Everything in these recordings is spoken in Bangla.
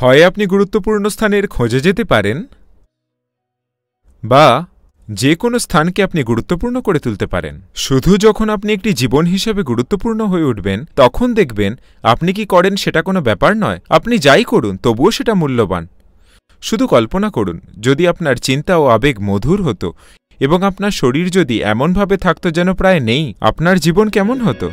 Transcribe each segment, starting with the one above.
হয় আপনি গুরুত্বপূর্ণ স্থানের খোঁজে যেতে পারেন বা যে কোনো স্থানকে আপনি গুরুত্বপূর্ণ করে তুলতে পারেন শুধু যখন আপনি একটি জীবন হিসেবে গুরুত্বপূর্ণ হয়ে উঠবেন তখন দেখবেন আপনি কি করেন সেটা কোনো ব্যাপার নয় আপনি যাই করুন তবুও সেটা মূল্যবান শুধু কল্পনা করুন যদি আপনার চিন্তা ও আবেগ মধুর হতো এবং আপনার শরীর যদি এমনভাবে থাকতো যেন প্রায় নেই আপনার জীবন কেমন হতো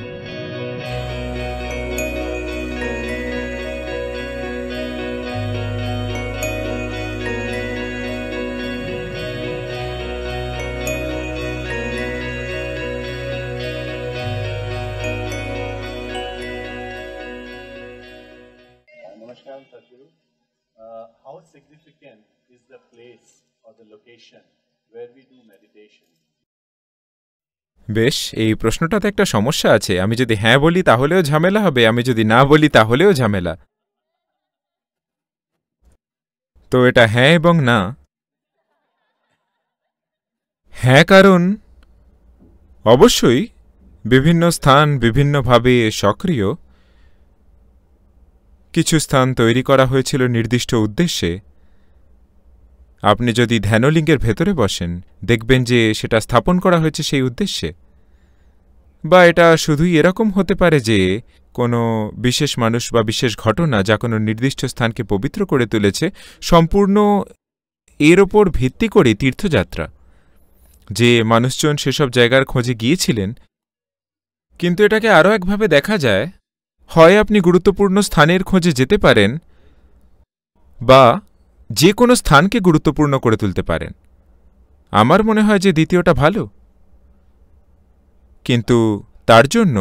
down, Sadhguru. Uh, how significant is the place or the location where we do meditation? বেশ এই প্রশ্নটাতে একটা সমস্যা আছে আমি যদি হ্যাঁ বলি তাহলেও ঝামেলা হবে আমি যদি না বলি তাহলেও ঝামেলা তো এটা হ্যাঁ এবং না হ্যাঁ কারণ অবশ্যই বিভিন্ন স্থান বিভিন্নভাবে সক্রিয় কিছু স্থান তৈরি করা হয়েছিল নির্দিষ্ট উদ্দেশ্যে আপনি যদি ধ্যানলিঙ্গের ভেতরে বসেন দেখবেন যে সেটা স্থাপন করা হয়েছে সেই উদ্দেশ্যে বা এটা শুধুই এরকম হতে পারে যে কোনো বিশেষ মানুষ বা বিশেষ ঘটনা যা কোনো নির্দিষ্ট স্থানকে পবিত্র করে তুলেছে সম্পূর্ণ এর ওপর ভিত্তি করে তীর্থযাত্রা যে মানুষজন সেসব জায়গার খোঁজে গিয়েছিলেন কিন্তু এটাকে আরও একভাবে দেখা যায় হয় আপনি গুরুত্বপূর্ণ স্থানের খোঁজে যেতে পারেন বা যে কোনো স্থানকে গুরুত্বপূর্ণ করে তুলতে পারেন আমার মনে হয় যে দ্বিতীয়টা ভালো কিন্তু তার জন্য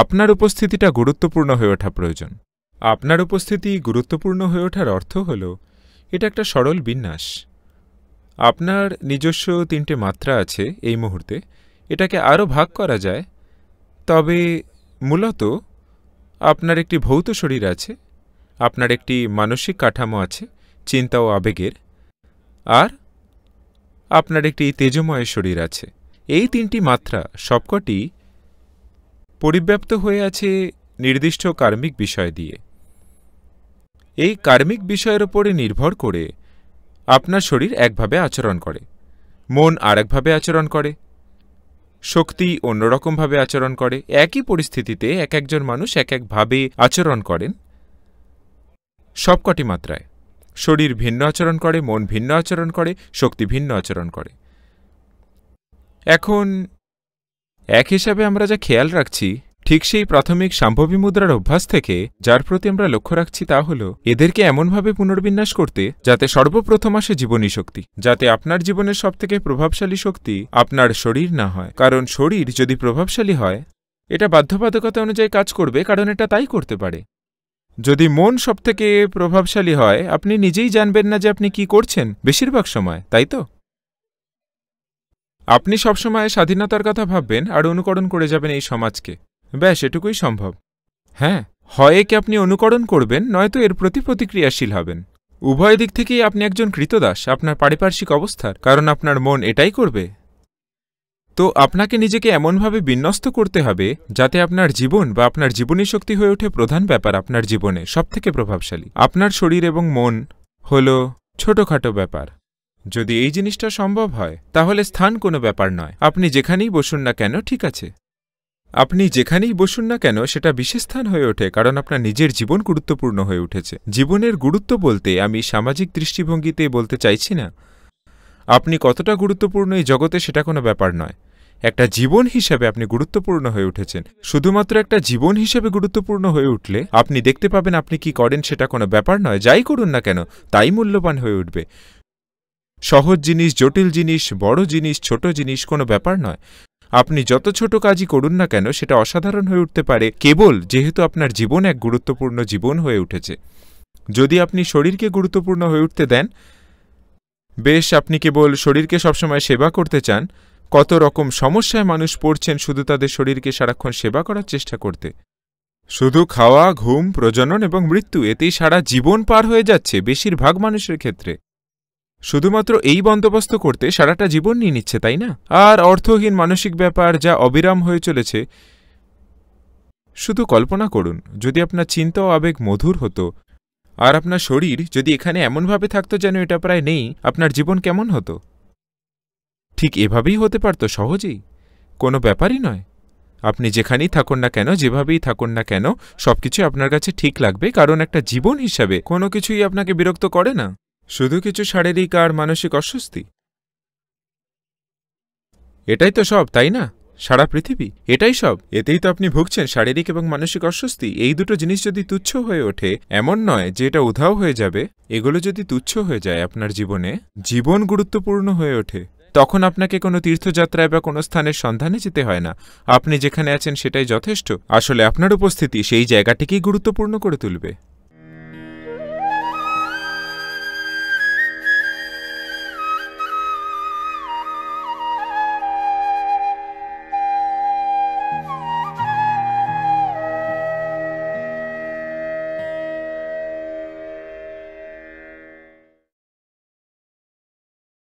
আপনার উপস্থিতিটা গুরুত্বপূর্ণ হয়ে ওঠা প্রয়োজন আপনার উপস্থিতি গুরুত্বপূর্ণ হয়ে ওঠার অর্থ হল এটা একটা সরল বিন্যাস আপনার নিজস্ব তিনটে মাত্রা আছে এই মুহূর্তে এটাকে আরও ভাগ করা যায় তবে মূলত আপনার একটি ভৌত শরীর আছে আপনার একটি মানসিক কাঠামো আছে চিন্তা ও আবেগের আর আপনার একটি তেজময় শরীর আছে এই তিনটি মাত্রা সবকটি পরিব্যাপ্ত হয়ে আছে নির্দিষ্ট কার্মিক বিষয় দিয়ে এই কার্মিক বিষয়ের ওপরে নির্ভর করে আপনার শরীর একভাবে আচরণ করে মন আরেকভাবে আচরণ করে শক্তি অন্যরকমভাবে আচরণ করে একই পরিস্থিতিতে এক একজন মানুষ এক একভাবে আচরণ করেন সবকটি মাত্রায় শরীর ভিন্ন আচরণ করে মন ভিন্ন আচরণ করে শক্তি ভিন্ন আচরণ করে এখন এক হিসাবে আমরা যা খেয়াল রাখছি ঠিক সেই প্রাথমিক সাম্ভবী মুদ্রার অভ্যাস থেকে যার প্রতি আমরা লক্ষ্য রাখছি তা হল এদেরকে এমনভাবে পুনর্বিন্যাস করতে যাতে সর্বপ্রথম আসে জীবনী শক্তি যাতে আপনার জীবনের সবথেকে প্রভাবশালী শক্তি আপনার শরীর না হয় কারণ শরীর যদি প্রভাবশালী হয় এটা বাধ্যবাধকতা অনুযায়ী কাজ করবে কারণ এটা তাই করতে পারে যদি মন সবথেকে প্রভাবশালী হয় আপনি নিজেই জানবেন না যে আপনি কি করছেন বেশিরভাগ সময় তাই তো আপনি সবসময় স্বাধীনতার কথা ভাববেন আর অনুকরণ করে যাবেন এই সমাজকে ব্যাস এটুকুই সম্ভব হ্যাঁ হয় একে আপনি অনুকরণ করবেন নয়তো এর প্রতি প্রতিক্রিয়াশীল হবেন উভয় দিক থেকেই আপনি একজন কৃতদাস আপনার পারিপার্শ্বিক অবস্থার কারণ আপনার মন এটাই করবে তো আপনাকে নিজেকে এমনভাবে বিন্যস্ত করতে হবে যাতে আপনার জীবন বা আপনার জীবনী শক্তি হয়ে ওঠে প্রধান ব্যাপার আপনার জীবনে সবথেকে প্রভাবশালী আপনার শরীর এবং মন হল ছোটখাটো ব্যাপার যদি এই জিনিসটা সম্ভব হয় তাহলে স্থান কোনো ব্যাপার নয় আপনি যেখানেই বসুন না কেন ঠিক আছে আপনি যেখানেই বসুন না কেন সেটা বিশেষ স্থান হয়ে ওঠে কারণ আপনার নিজের জীবন গুরুত্বপূর্ণ হয়ে উঠেছে জীবনের গুরুত্ব বলতে আমি সামাজিক দৃষ্টিভঙ্গিতে বলতে চাইছি না আপনি কতটা গুরুত্বপূর্ণ এই জগতে সেটা কোনো ব্যাপার নয় একটা জীবন হিসাবে আপনি গুরুত্বপূর্ণ হয়ে উঠেছেন শুধুমাত্র একটা জীবন হিসেবে গুরুত্বপূর্ণ হয়ে উঠলে আপনি দেখতে পাবেন আপনি কি করেন সেটা কোনো ব্যাপার নয় যাই করুন না কেন তাই মূল্যবান হয়ে উঠবে সহজ জিনিস জটিল জিনিস বড় জিনিস ছোট জিনিস কোনো ব্যাপার নয় আপনি যত ছোট কাজই করুন না কেন সেটা অসাধারণ হয়ে উঠতে পারে কেবল যেহেতু আপনার জীবন এক গুরুত্বপূর্ণ জীবন হয়ে উঠেছে যদি আপনি শরীরকে গুরুত্বপূর্ণ হয়ে উঠতে দেন বেশ আপনি কেবল শরীরকে সবসময় সেবা করতে চান কত রকম সমস্যায় মানুষ পড়ছেন শুধু তাদের শরীরকে সারাক্ষণ সেবা করার চেষ্টা করতে শুধু খাওয়া ঘুম প্রজনন এবং মৃত্যু এতেই সারা জীবন পার হয়ে যাচ্ছে বেশিরভাগ মানুষের ক্ষেত্রে শুধুমাত্র এই বন্দোবস্ত করতে সারাটা জীবন নিয়ে নিচ্ছে তাই না আর অর্থহীন মানসিক ব্যাপার যা অবিরাম হয়ে চলেছে শুধু কল্পনা করুন যদি আপনার চিন্তা ও আবেগ মধুর হতো আর আপনার শরীর যদি এখানে এমনভাবে থাকত যেন এটা প্রায় নেই আপনার জীবন কেমন হতো ঠিক এভাবেই হতে পারত সহজেই কোনো ব্যাপারই নয় আপনি যেখানেই থাকুন না কেন যেভাবেই থাকুন না কেন সবকিছু আপনার কাছে ঠিক লাগবে কারণ একটা জীবন হিসাবে কোনো কিছুই আপনাকে বিরক্ত করে না শুধু কিছু শারীরিক আর মানসিক অস্বস্তি এটাই তো সব তাই না সারা পৃথিবী এটাই সব এতেই তো আপনি ভুগছেন শারীরিক এবং মানসিক অস্বস্তি এই দুটো জিনিস যদি তুচ্ছ হয়ে ওঠে এমন নয় যে এটা উধাও হয়ে যাবে এগুলো যদি তুচ্ছ হয়ে যায় আপনার জীবনে জীবন গুরুত্বপূর্ণ হয়ে ওঠে তখন আপনাকে কোনো তীর্থযাত্রায় বা কোনো স্থানের সন্ধানে যেতে হয় না আপনি যেখানে আছেন সেটাই যথেষ্ট আসলে আপনার উপস্থিতি সেই জায়গাটিকেই গুরুত্বপূর্ণ করে তুলবে